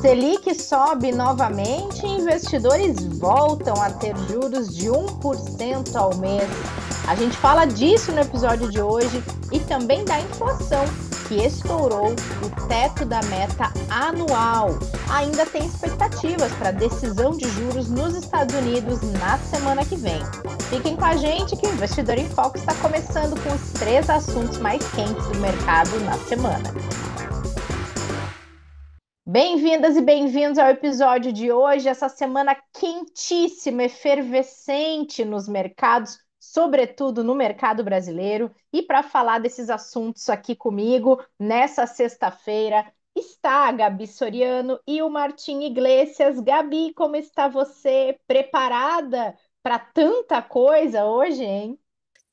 Selic sobe novamente e investidores voltam a ter juros de 1% ao mês. A gente fala disso no episódio de hoje e também da inflação, que estourou o teto da meta anual. Ainda tem expectativas para decisão de juros nos Estados Unidos na semana que vem. Fiquem com a gente que o Investidor em Foco está começando com os três assuntos mais quentes do mercado na semana. Bem-vindas e bem-vindos ao episódio de hoje, essa semana quentíssima, efervescente nos mercados, sobretudo no mercado brasileiro. E para falar desses assuntos aqui comigo, nessa sexta-feira, está a Gabi Soriano e o Martim Iglesias. Gabi, como está você? Preparada para tanta coisa hoje, hein?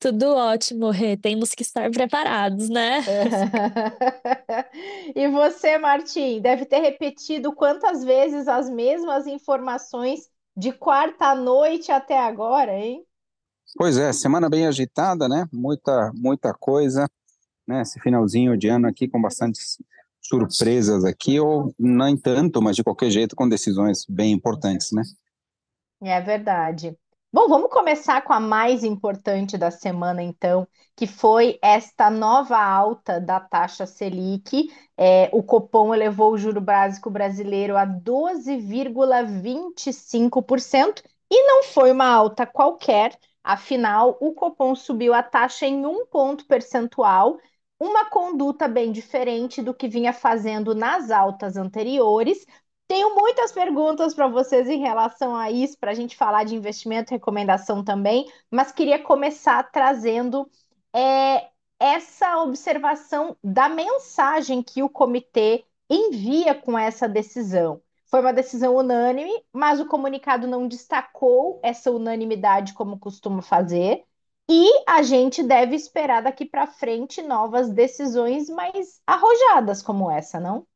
Tudo ótimo, Rê. Temos que estar preparados, né? e você, Martim, deve ter repetido quantas vezes as mesmas informações de quarta noite até agora, hein? Pois é, semana bem agitada, né? Muita, muita coisa, né? Esse finalzinho de ano aqui com bastantes surpresas aqui, ou nem tanto, mas de qualquer jeito com decisões bem importantes, né? É verdade. Bom, vamos começar com a mais importante da semana, então, que foi esta nova alta da taxa Selic. É, o Copom elevou o juro básico brasileiro a 12,25% e não foi uma alta qualquer, afinal, o Copom subiu a taxa em um ponto percentual, uma conduta bem diferente do que vinha fazendo nas altas anteriores, tenho muitas perguntas para vocês em relação a isso, para a gente falar de investimento, recomendação também, mas queria começar trazendo é, essa observação da mensagem que o comitê envia com essa decisão. Foi uma decisão unânime, mas o comunicado não destacou essa unanimidade como costuma fazer. E a gente deve esperar daqui para frente novas decisões mais arrojadas como essa, não?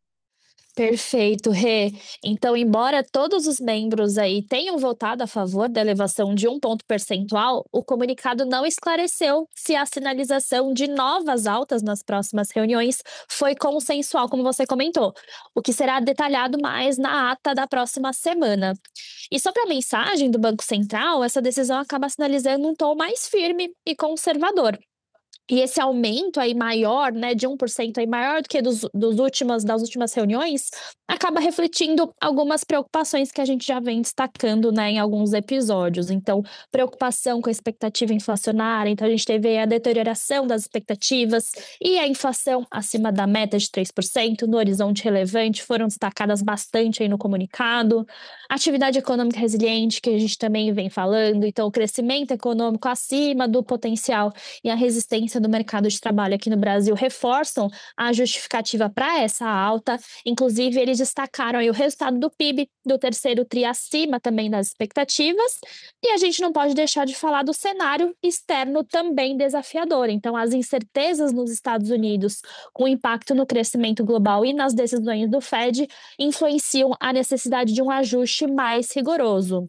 Perfeito, Rê. Então, embora todos os membros aí tenham votado a favor da elevação de um ponto percentual, o comunicado não esclareceu se a sinalização de novas altas nas próximas reuniões foi consensual, como você comentou, o que será detalhado mais na ata da próxima semana. E sobre a mensagem do Banco Central, essa decisão acaba sinalizando um tom mais firme e conservador. E esse aumento aí maior, né, de 1% aí maior do que dos, dos últimas, das últimas reuniões, acaba refletindo algumas preocupações que a gente já vem destacando, né, em alguns episódios. Então, preocupação com a expectativa inflacionária, então a gente teve a deterioração das expectativas e a inflação acima da meta de 3% no horizonte relevante foram destacadas bastante aí no comunicado. Atividade econômica resiliente, que a gente também vem falando, então o crescimento econômico acima do potencial e a resistência do mercado de trabalho aqui no Brasil reforçam a justificativa para essa alta. Inclusive, eles destacaram o resultado do PIB do terceiro tri acima também das expectativas. E a gente não pode deixar de falar do cenário externo também desafiador. Então, as incertezas nos Estados Unidos, com impacto no crescimento global e nas decisões do Fed, influenciam a necessidade de um ajuste mais rigoroso.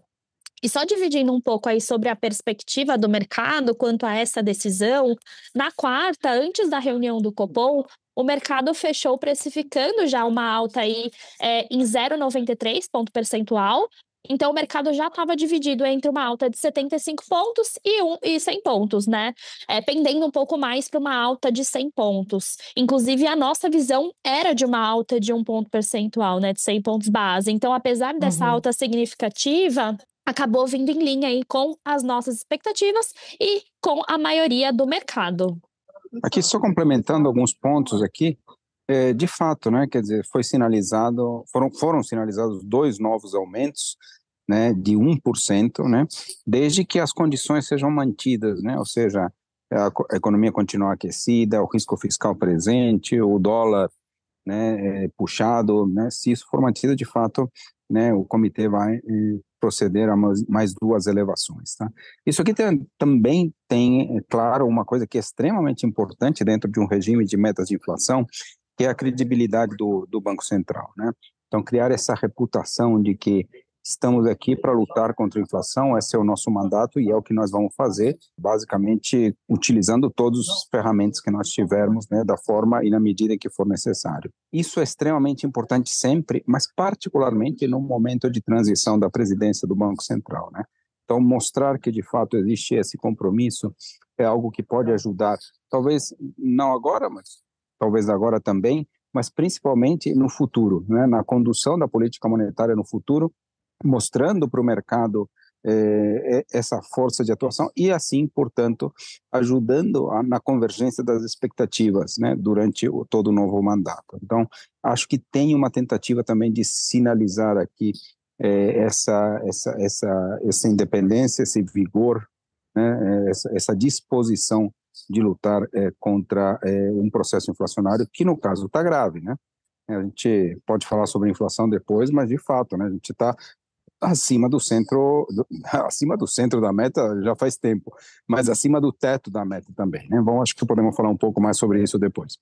E só dividindo um pouco aí sobre a perspectiva do mercado quanto a essa decisão, na quarta, antes da reunião do Copom, o mercado fechou precificando já uma alta aí é, em 0,93 ponto percentual. Então, o mercado já estava dividido entre uma alta de 75 pontos e, um, e 100 pontos, né? É, pendendo um pouco mais para uma alta de 100 pontos. Inclusive, a nossa visão era de uma alta de um ponto percentual, né? De 100 pontos base. Então, apesar dessa uhum. alta significativa, acabou vindo em linha aí com as nossas expectativas e com a maioria do mercado. Aqui só complementando alguns pontos aqui, é, de fato, né, quer dizer, foi sinalizado, foram, foram sinalizados dois novos aumentos, né, de 1%, né, desde que as condições sejam mantidas, né, ou seja, a economia continuar aquecida, o risco fiscal presente, o dólar né, é, puxado, né, se isso for mantido, de fato, né, o comitê vai eh, proceder a mais, duas elevações. Tá? Isso aqui tem, também tem, é claro, uma coisa que é extremamente importante dentro de um regime de metas de inflação, que é a credibilidade do, do Banco Central. Né? Então, criar essa reputação de que Estamos aqui para lutar contra a inflação, esse é o nosso mandato e é o que nós vamos fazer, basicamente utilizando todas as ferramentas que nós tivermos, né, da forma e na medida que for necessário. Isso é extremamente importante sempre, mas particularmente no momento de transição da presidência do Banco Central, né? Então, mostrar que de fato existe esse compromisso é algo que pode ajudar, talvez não agora, mas talvez agora também, mas principalmente no futuro, né? na condução da política monetária no futuro, mostrando para o mercado eh, eh, essa força de atuação e assim, portanto, ajudando a, na convergência das expectativas né, durante o, todo o novo mandato. Então, acho que tem uma tentativa também de sinalizar aqui eh, essa, essa, essa, essa independência, esse vigor, né, essa, essa disposição de lutar contra um processo inflacionário que no caso está grave, né? A gente pode falar sobre inflação depois, mas de fato, né? A gente está acima do centro, do, acima do centro da meta já faz tempo, mas acima do teto da meta também, né? Bom, acho que podemos falar um pouco mais sobre isso depois.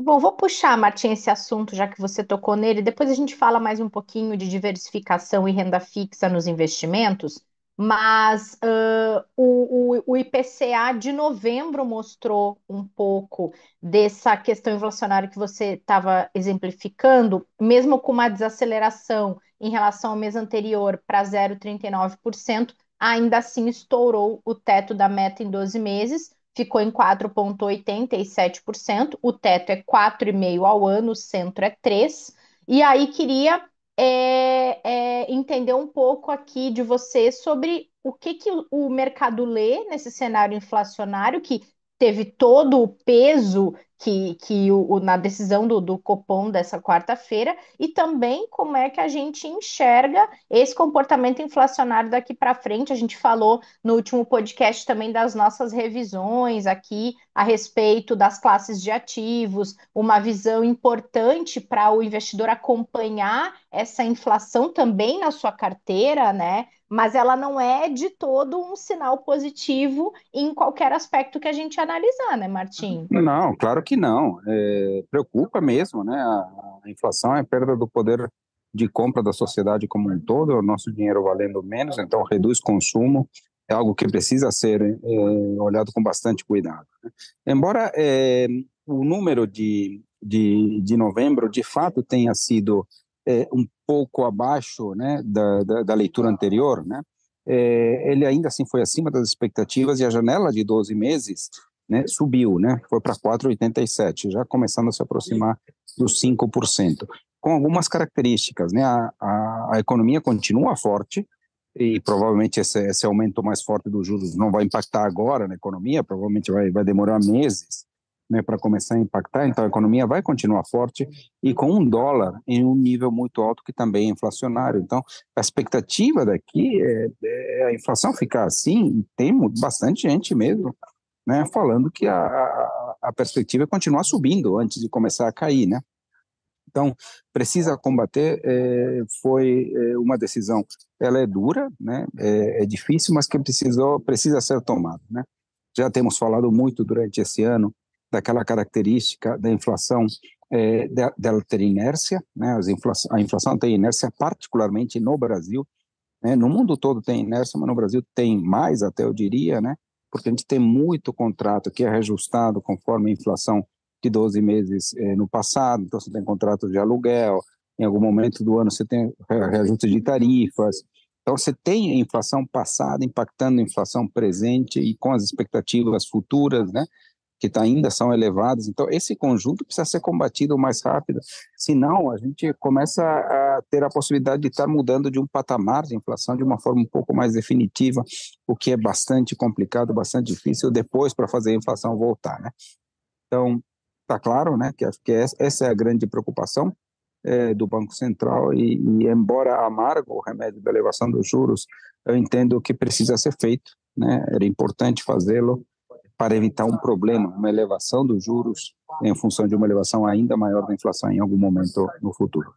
Bom, vou puxar, Martim, esse assunto, já que você tocou nele. Depois a gente fala mais um pouquinho de diversificação e renda fixa nos investimentos. Mas uh, o, o, o, IPCA de novembro mostrou um pouco dessa questão inflacionária que você estava exemplificando, mesmo com uma desaceleração em relação ao mês anterior para 0,39%, ainda assim estourou o teto da meta em 12 meses, ficou em 4,87%, o teto é 4,5% ao ano, o centro é 3%, e aí queria é, é entender um pouco aqui de você sobre o que, que o mercado lê nesse cenário inflacionário que teve todo o peso que, que o, o, na decisão do, do Copom dessa quarta-feira e também como é que a gente enxerga esse comportamento inflacionário daqui para frente. A gente falou no último podcast também das nossas revisões aqui a respeito das classes de ativos, uma visão importante para o investidor acompanhar essa inflação também na sua carteira, né? mas ela não é de todo um sinal positivo em qualquer aspecto que a gente analisar, né, Martim? Não, claro que não. É, preocupa mesmo, né? A, a inflação é a perda do poder de compra da sociedade como um todo, o nosso dinheiro valendo menos, então reduz consumo, é algo que precisa ser é, olhado com bastante cuidado. Né? Embora é, o número de, de, de novembro de fato tenha sido é, um pouco abaixo né, da, da, da leitura anterior, né, é, ele ainda assim foi acima das expectativas e a janela de 12 meses né, subiu, né, foi para 4,87, já começando a se aproximar dos 5%, com algumas características. Né, a, a, a economia continua forte, e provavelmente esse, esse, aumento mais forte dos juros não vai impactar agora na economia, provavelmente vai, vai demorar meses né, para começar a impactar, então a economia vai continuar forte e com um dólar em um nível muito alto que também é inflacionário. Então, a expectativa daqui é, é a inflação ficar assim, tem bastante gente mesmo né, falando que a, a, perspectiva é continuar subindo antes de começar a cair, né? Então, precisa combater é, foi é, uma decisão. Ela é dura, né? É, é, difícil, mas que precisou, precisa ser tomada, né? Já temos falado muito durante esse ano daquela característica da inflação é, dela ter inércia, né? As inflação, a inflação tem inércia particularmente no Brasil, né? no mundo todo tem inércia, mas no Brasil tem mais até eu diria, né? Porque a gente tem muito contrato que é reajustado conforme a inflação de 12 meses eh, no passado, então você tem contratos de aluguel, em algum momento do ano você tem reajuste de tarifas, então você tem a inflação passada impactando a inflação presente e com as expectativas futuras, né? que tá, ainda são elevados. Então, esse conjunto precisa ser combatido mais rápido, senão a gente começa a ter a possibilidade de estar tá mudando de um patamar de inflação de uma forma um pouco mais definitiva, o que é bastante complicado, bastante difícil depois para fazer a inflação voltar. Né? Então, está claro né, que acho que essa é a grande preocupação é, do Banco Central e, e, embora amargo o remédio da elevação dos juros, eu entendo que precisa ser feito, né? era importante fazê-lo, para evitar um problema, uma elevação dos juros em função de uma elevação ainda maior da inflação em algum momento no futuro.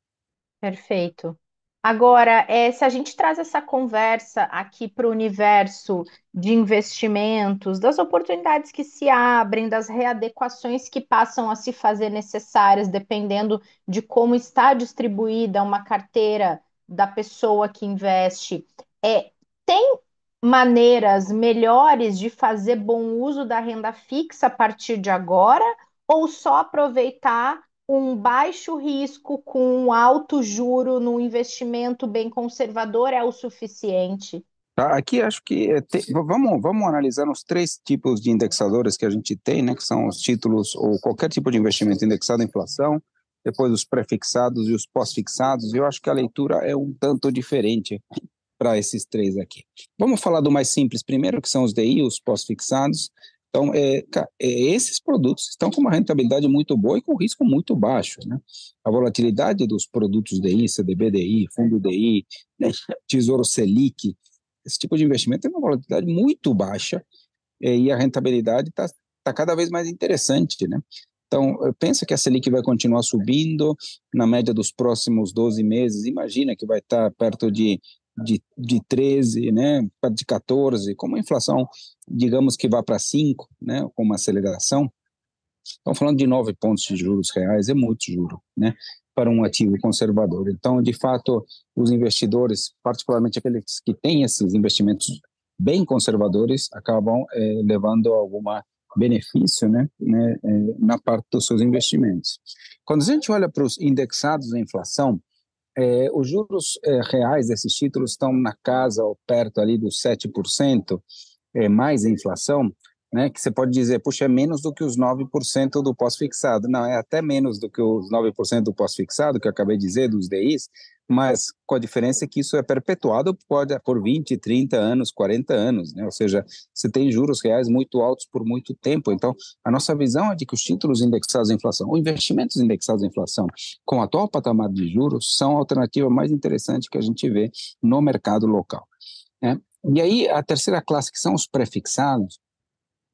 Perfeito. Agora, é, se a gente traz essa conversa aqui para o universo de investimentos, das oportunidades que se abrem, das readequações que passam a se fazer necessárias, dependendo de como está distribuída uma carteira da pessoa que investe, é, tem maneiras melhores de fazer bom uso da renda fixa a partir de agora ou só aproveitar um baixo risco com um alto juro no investimento bem conservador é o suficiente? Tá, aqui acho que eh, vamos, vamos analisar os três tipos de indexadores que a gente tem, né, que são os títulos ou qualquer tipo de investimento indexado à inflação, depois os prefixados e os pós-fixados. Eu acho que a leitura é um tanto diferente para esses três aqui. Vamos falar do mais simples primeiro, que são os DI, os pós-fixados. Então, é, é, esses produtos estão com uma rentabilidade muito boa e com risco muito baixo. Né? A volatilidade dos produtos DI, CDBDI, Fundo DI, né? Tesouro Selic, esse tipo de investimento tem uma volatilidade muito baixa é, e a rentabilidade está tá cada vez mais interessante. Né? Então, eh, pensa que a Selic vai continuar subindo na média dos próximos 12 meses. Imagina que vai estar tá perto de de, de 13, né, de 14, como a inflação, digamos que vá para 5, né, com uma aceleração, estão falando de 9 pontos de juros reais, é muito juro, né, para um ativo conservador. Então, de fato, os investidores, particularmente aqueles que têm esses investimentos bem conservadores, acabam é, levando alguma benefício né, né, eh, na parte dos seus investimentos. Quando a gente olha para os indexados da inflação, é, os juros é, reais desses títulos estão na casa ou perto ali dos 7%, é, mais inflação né, que você pode dizer, puxa, é menos do que os 9% do pós-fixado. Não, é até menos do que os 9% do pós-fixado, que eu acabei de dizer, dos DIs, mas com a diferença que isso é perpetuado pode, por 20, 30 anos, 40 anos, né? ou seja, você tem juros reais muito altos por muito tempo. Então, a nossa visão é de que os títulos indexados à inflação, ou investimentos indexados à inflação, com o atual patamar de juros, são a alternativa mais interessante que a gente vê no mercado local. Né? E aí, a terceira classe, que são os prefixados,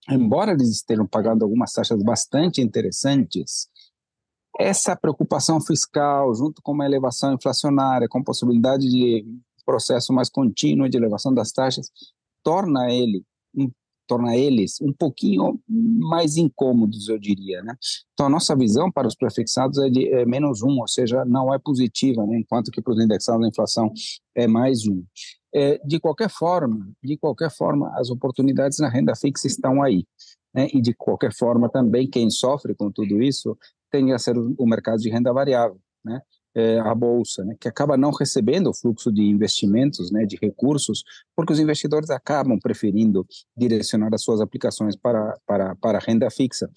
embora eles estejam pagando algumas taxas bastante interessantes, essa preocupação fiscal, junto com uma elevação inflacionária, com possibilidade de processo mais contínuo de elevação das taxas, torna ele torna eles um pouquinho mais incômodos, eu diria, né? Então a nossa visão para os prefixados é de é, menos um, ou seja, não é positiva, né? enquanto que para os indexados a inflação é mais um. É, de qualquer forma, de qualquer forma, as oportunidades na renda fixa estão aí. Né? E de qualquer forma também quem sofre com tudo isso tem a ser o mercado de renda variável, né? É, a bolsa, né? que acaba não recebendo o fluxo de investimentos, né? de recursos, porque os investidores acabam preferindo direcionar as suas aplicações para, para, para a renda fixa.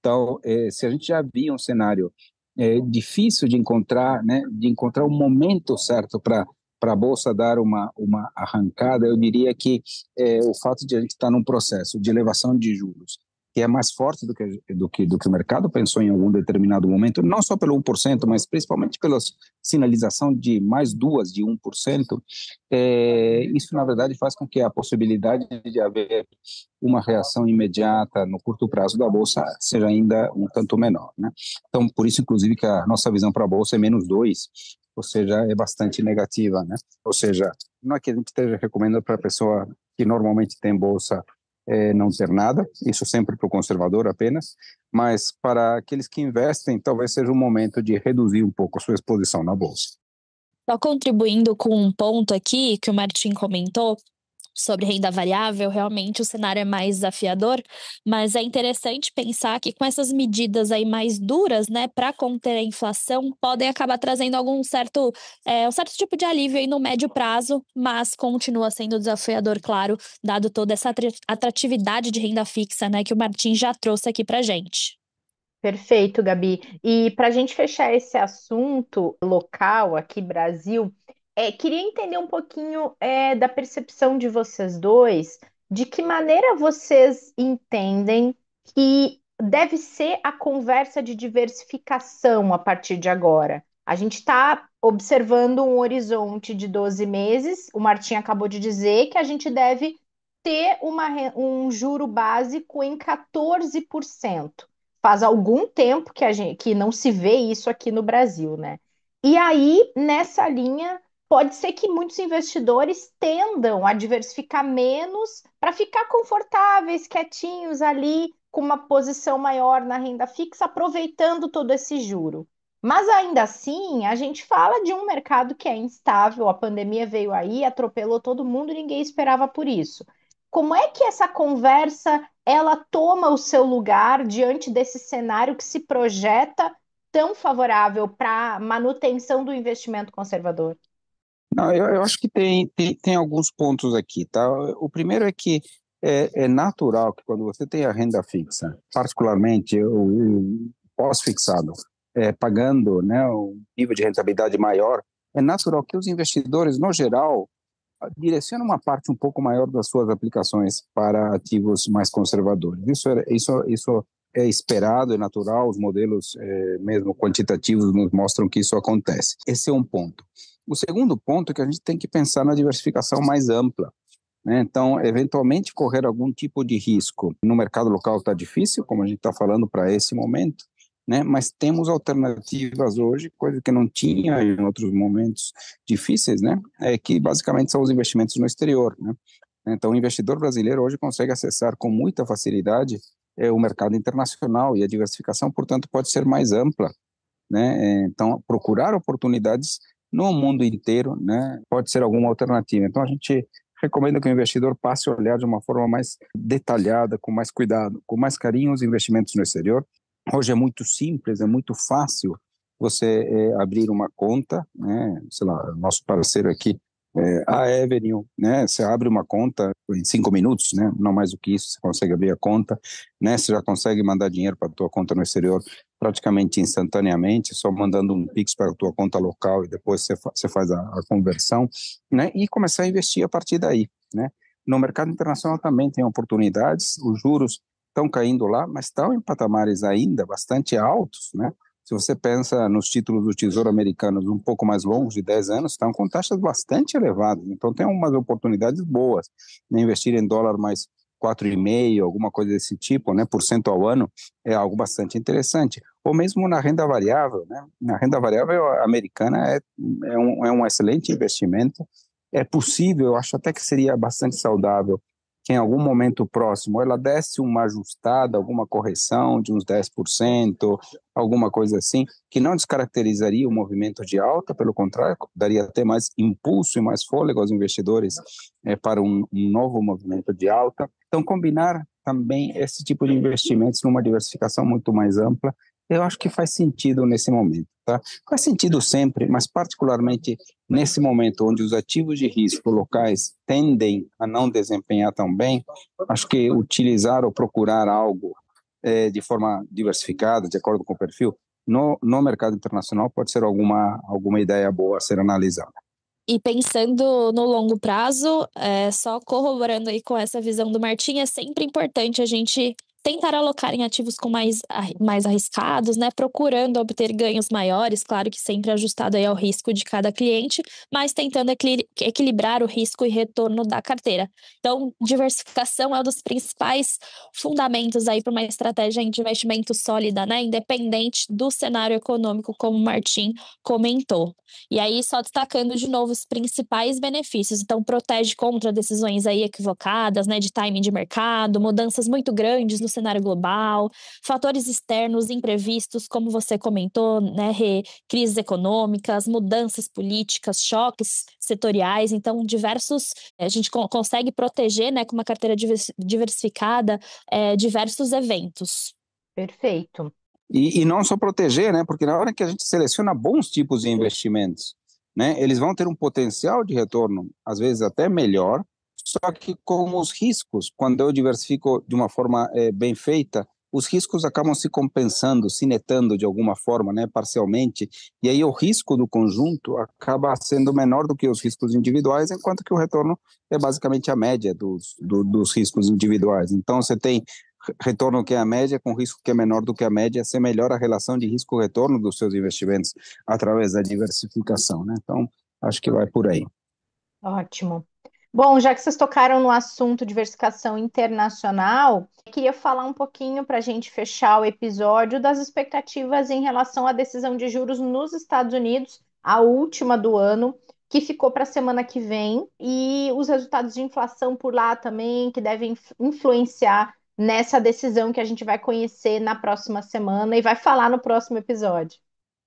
Então, é, se a gente já via um cenário é, difícil de encontrar, né? de encontrar o momento certo para para a Bolsa dar uma, uma arrancada, eu diria que é, o fato de a gente estar tá num processo de elevação de juros que é mais forte do que, do que, do que o mercado pensou em algum determinado momento, não só pelo 1%, mas principalmente pela sinalização de mais duas de 1%, é, isso, na verdade, faz com que a possibilidade de haver uma reação imediata no curto prazo da Bolsa seja ainda um tanto menor. Né? Então, por isso, inclusive, que a nossa visão para a Bolsa é menos 2, ou seja, é bastante negativa, né? Ou seja, não é que a gente esteja recomendando para a pessoa que normalmente tem bolsa é, não ter nada, isso sempre para o conservador apenas, mas para aqueles que investem, talvez seja o momento de reduzir um pouco a sua exposição na bolsa. Só contribuindo com um ponto aqui que o Martin comentou, sobre renda variável, realmente o cenário é mais desafiador, mas é interessante pensar que com essas medidas aí mais duras, né, para conter a inflação, podem acabar trazendo algum certo, é, um certo tipo de alívio aí no médio prazo, mas continua sendo desafiador, claro, dado toda essa atratividade de renda fixa, né, que o Martin já trouxe aqui para gente. Perfeito, Gabi. E para a gente fechar esse assunto local aqui, Brasil, é, queria entender um pouquinho é, da percepção de vocês dois, de que maneira vocês entendem que deve ser a conversa de diversificação a partir de agora. A gente está observando um horizonte de 12 meses. O Martim acabou de dizer que a gente deve ter uma, um juro básico em 14%. Faz algum tempo que, a gente, que não se vê isso aqui no Brasil, né? E aí, nessa linha, pode ser que muitos investidores tendam a diversificar menos para ficar confortáveis, quietinhos ali, com uma posição maior na renda fixa, aproveitando todo esse juro. Mas ainda assim, a gente fala de um mercado que é instável, a pandemia veio aí, atropelou todo mundo, ninguém esperava por isso. Como é que essa conversa ela toma o seu lugar diante desse cenário que se projeta tão favorável para manutenção do investimento conservador? Não, eu, eu acho que tem, tem, tem, alguns pontos aqui, tá? O primeiro é que é, é natural que quando você tem a renda fixa, particularmente o pós-fixado, é, pagando né, um nível de rentabilidade maior, é natural que os investidores, no geral, direcionem uma parte um pouco maior das suas aplicações para ativos mais conservadores. Isso, é, isso, isso é esperado, é natural, os modelos, é, mesmo quantitativos, nos mostram que isso acontece. Esse é um ponto. O segundo ponto é que a gente tem que pensar na diversificação mais ampla. Né? Então, eventualmente, correr algum tipo de risco no mercado local está difícil, como a gente está falando para esse momento, né? mas temos alternativas hoje, coisa que não tinha em outros momentos difíceis, né? é que basicamente são os investimentos no exterior. Né? Então, o investidor brasileiro hoje consegue acessar com muita facilidade é, o mercado internacional e a diversificação, portanto, pode ser mais ampla. Né? É, então, procurar oportunidades no mundo inteiro, né, pode ser alguma alternativa. Então a gente recomenda que o investidor passe a olhar de uma forma mais detalhada, com mais cuidado, com mais carinho os investimentos no exterior. Hoje é muito simples, é muito fácil você é, abrir uma conta, né, sei lá, nosso parceiro aqui é, a Avenue, né? Você abre uma conta em cinco minutos, né? Não mais do que isso, você consegue abrir a conta, né? Você já consegue mandar dinheiro para a tua conta no exterior praticamente instantaneamente, só mandando um Pix para a tua conta local e depois você, fa faz a, a, conversão, né? E começar a investir a partir daí, né? No mercado internacional também tem oportunidades, os juros estão caindo lá, mas estão em patamares ainda bastante altos, né? Se você pensa nos títulos do Tesouro americanos um pouco mais longos, de 10 anos, estão tá com taxas bastante elevadas. Então, tem umas oportunidades boas. Né? Investir em dólar mais 4,5%, alguma coisa desse tipo, né, por cento ao ano, é algo bastante interessante. Ou mesmo na renda variável, né? Na renda variável americana é, é, um, é um excelente investimento. É possível, eu acho até que seria bastante saudável que em algum momento próximo ela desse uma ajustada, alguma correção de uns 10%, alguma coisa assim, que não descaracterizaria o movimento de alta, pelo contrário, daria até mais impulso e mais fôlego aos investidores é, para um, um novo movimento de alta. Então, combinar também esse tipo de investimentos numa diversificação muito mais ampla eu acho que faz sentido nesse momento. Tá? Faz sentido sempre, mas particularmente nesse momento onde os ativos de risco locais tendem a não desempenhar tão bem, acho que utilizar ou procurar algo é, de forma diversificada, de acordo com o perfil, no, no mercado internacional pode ser alguma, alguma ideia boa a ser analisada. E pensando no longo prazo, é, só corroborando aí com essa visão do Martim, é sempre importante a gente tentar alocar em ativos com mais, mais arriscados, né, procurando obter ganhos maiores, claro que sempre ajustado aí ao risco de cada cliente, mas tentando equilibrar o risco e retorno da carteira. Então, diversificação é um dos principais fundamentos aí para uma estratégia de investimento sólida, né, independente do cenário econômico, como o Martim comentou. E aí só destacando de novo os principais benefícios. Então, protege contra decisões aí equivocadas, né, de timing de mercado, mudanças muito grandes no cenário global, fatores externos imprevistos, como você comentou, né, crises econômicas, mudanças políticas, choques setoriais. Então, diversos. Eh, a gente consegue proteger, né, com uma carteira diversificada, é, diversos eventos. Perfeito. E, e, não só proteger, né? Porque na hora que a gente seleciona bons tipos de investimentos, né? Eles vão ter um potencial de retorno, às vezes até melhor, só que como os riscos, quando eu diversifico de uma forma é, bem feita, os riscos acabam se compensando, se netando de alguma forma, né, parcialmente, e aí o risco do conjunto acaba sendo menor do que os riscos individuais, enquanto que o retorno é basicamente a média dos, do, dos riscos individuais. Então, você tem retorno que é a média com risco que é menor do que a média, você melhora a relação de risco-retorno dos seus investimentos através da diversificação, né? Então, acho que vai por aí. Ótimo. Bom, já que vocês tocaram no assunto diversificação internacional, queria falar um pouquinho para a gente fechar o episódio das expectativas em relação à decisão de juros nos Estados Unidos, a última do ano, que ficou para a semana que vem, e os resultados de inflação por lá também, que devem influenciar nessa decisão que a gente vai conhecer na próxima semana e vai falar no próximo episódio.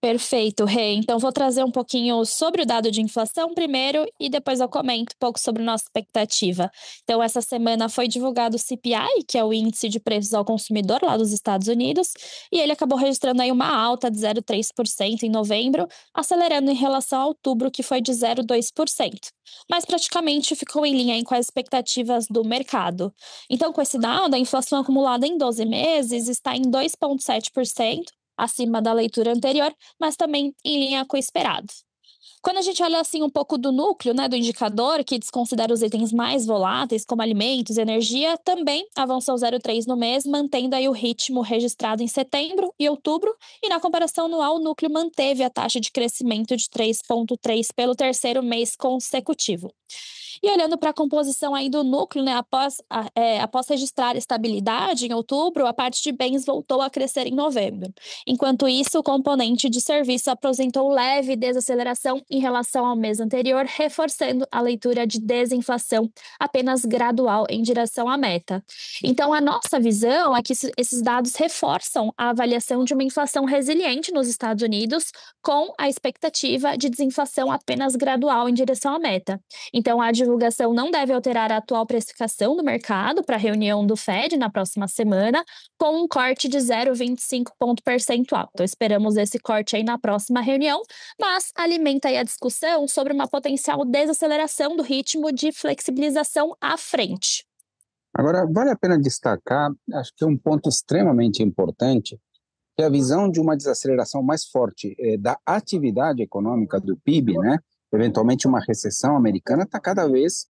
Perfeito, Rei. Então, vou trazer um pouquinho sobre o dado de inflação primeiro e depois eu comento um pouco sobre nossa expectativa. Então, essa semana foi divulgado o CPI, que é o Índice de Preços ao Consumidor lá dos Estados Unidos, e ele acabou registrando aí uma alta de 0,3% em novembro, acelerando em relação a outubro, que foi de 0,2%. Mas praticamente ficou em linha com as expectativas do mercado. Então, com esse dado, a inflação acumulada em 12 meses está em 2,7%, acima da leitura anterior, mas também em linha com o esperado. Quando a gente olha assim um pouco do núcleo, né, do indicador, que desconsidera os itens mais voláteis, como alimentos e energia, também avançou 0,3 no mês, mantendo aí o ritmo registrado em setembro e outubro, e na comparação anual, o núcleo manteve a taxa de crescimento de 3,3 pelo terceiro mês consecutivo. E olhando para a composição aí do núcleo, né, após, a, é, após registrar estabilidade em outubro, a parte de bens voltou a crescer em novembro. Enquanto isso, o componente de serviço apresentou leve desaceleração em relação ao mês anterior, reforçando a leitura de desinflação apenas gradual em direção à meta. Então, a nossa visão é que esses dados reforçam a avaliação de uma inflação resiliente nos Estados Unidos, com a expectativa de desinflação apenas gradual em direção à meta. Então, a divulgação não deve alterar a atual precificação do mercado para a reunião do Fed na próxima semana, com um corte de 0,25 ponto percentual. Então, esperamos esse corte aí na próxima reunião, mas alimenta aí a discussão sobre uma potencial desaceleração do ritmo de flexibilização à frente. Agora, vale a pena destacar, acho que é um ponto extremamente importante, que é a visão de uma desaceleração mais forte eh, da atividade econômica do PIB, né? eventualmente uma recessão americana, está cada vez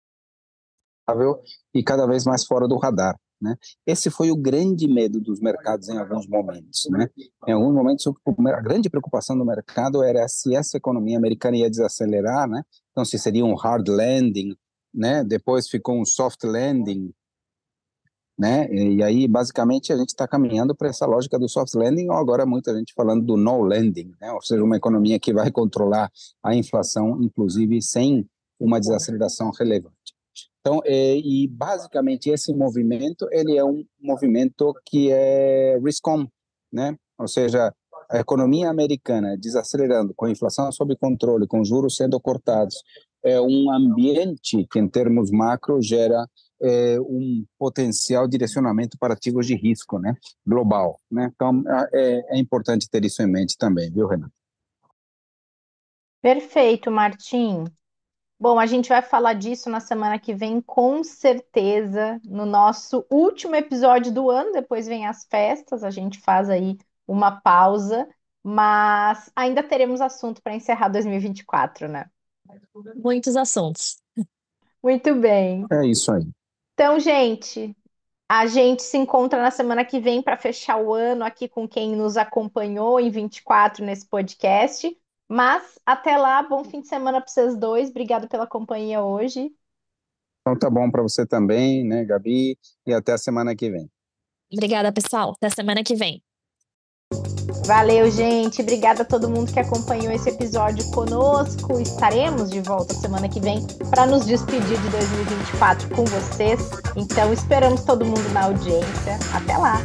e cada vez mais fora do radar. Né? Esse foi o grande medo dos mercados em alguns momentos. Né? Em alguns momentos, a grande preocupação do mercado era se essa economia americana ia desacelerar, né? então se seria um hard landing, né? depois ficou um soft landing, né? E, e aí, basicamente, a gente está caminhando para essa lógica do soft landing, ou agora muita gente falando do no landing, né? Ou seja, uma economia que vai controlar a inflação, inclusive sem uma desaceleração relevante. Então, e, é, e basicamente esse movimento, ele é um movimento que é risk-on, né? Ou seja, a economia americana desacelerando, com a inflação sob controle, com juros sendo cortados, é um ambiente que, em termos macro, gera é, um potencial direcionamento para ativos de risco, né, global, né? Então é, é importante ter isso em mente também, viu, Renato? Perfeito, Martim. Bom, a gente vai falar disso na semana que vem, com certeza, no nosso último episódio do ano. Depois vem as festas, a gente faz aí uma pausa, mas ainda teremos assunto para encerrar 2024, né? Muitos assuntos. Muito bem. É isso aí. Então, gente, a gente se encontra na semana que vem para fechar o ano aqui com quem nos acompanhou em 24 nesse podcast. Mas até lá, bom fim de semana para vocês dois. Obrigado pela companhia hoje. Então tá bom para você também, né, Gabi? E até a semana que vem. Obrigada, pessoal. Até semana que vem. Valeu, gente. Obrigada a todo mundo que acompanhou esse episódio conosco. Estaremos de volta semana que vem para nos despedir de 2024 com vocês. Então, esperamos todo mundo na audiência. Até lá!